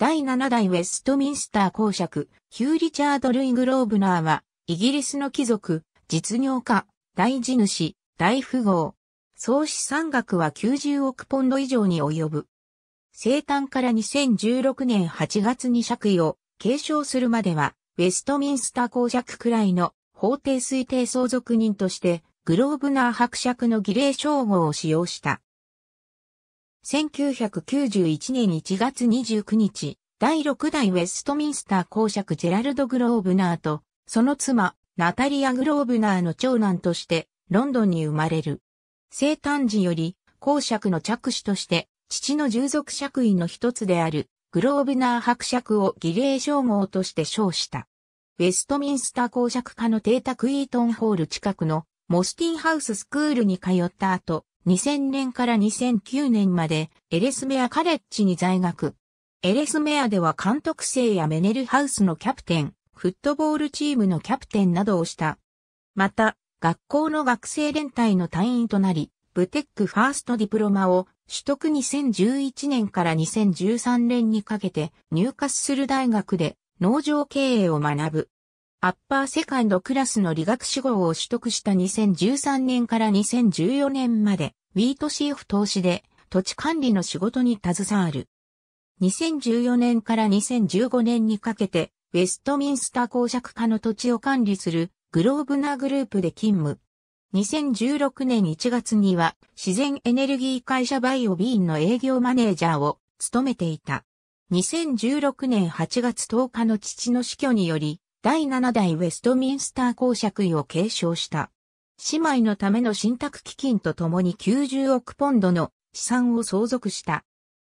第7代ウェストミンスター公爵、ヒュー・リチャード・ルイ・グローブナーは、イギリスの貴族、実業家、大地主、大富豪。総資産額は90億ポンド以上に及ぶ。生誕から2016年8月に爵位を継承するまでは、ウェストミンスター公爵くらいの法定推定相続人として、グローブナー伯爵の儀礼称号を使用した。1991年1月29日、第6代ウェストミンスター公爵ジェラルド・グローブナーと、その妻、ナタリア・グローブナーの長男として、ロンドンに生まれる。生誕時より、公爵の着手として、父の従属爵位の一つである、グローブナー伯爵を儀礼称号として称した。ウェストミンスター公爵家の邸宅イートンホール近くのモスティンハウススクールに通った後、2000年から2009年までエレスメアカレッジに在学。エレスメアでは監督生やメネルハウスのキャプテン、フットボールチームのキャプテンなどをした。また、学校の学生連帯の隊員となり、ブテックファーストディプロマを取得2011年から2013年にかけて入荷する大学で農場経営を学ぶ。アッパーセカンドクラスの理学士号を取得した2013年から2014年まで、ウィートシーフ投資で土地管理の仕事に携わる。2014年から2015年にかけて、ウェストミンスター公爵化の土地を管理するグローブナーグループで勤務。2016年1月には自然エネルギー会社バイオビーンの営業マネージャーを務めていた。2016年8月10日の父の死去により第7代ウェストミンスター公爵位を継承した。姉妹のための信託基金と共に90億ポンドの資産を相続した。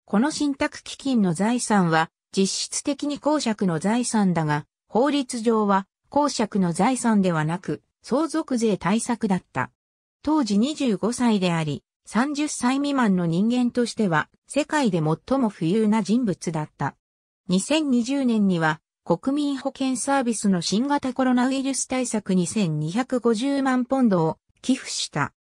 この信託基金の財産は実質的に公爵の財産だが、法律上は公爵の財産ではなく相続税対策だった。当時25歳であり、30歳未満の人間としては世界で最も富裕な人物だった。2020年には国民保険サービスの新型コロナウイルス対策2250万ポンドを寄付した。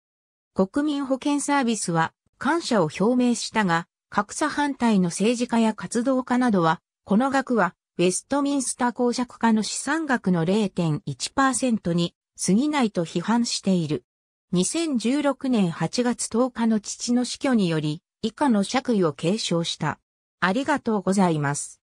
国民保険サービスは感謝を表明したが、格差反対の政治家や活動家などは、この額はウェストミンスター公爵家の資産額の0.1%に過ぎないと批判している。2016年8月10日の父の死去により、以下の爵位を継承した。ありがとうございます。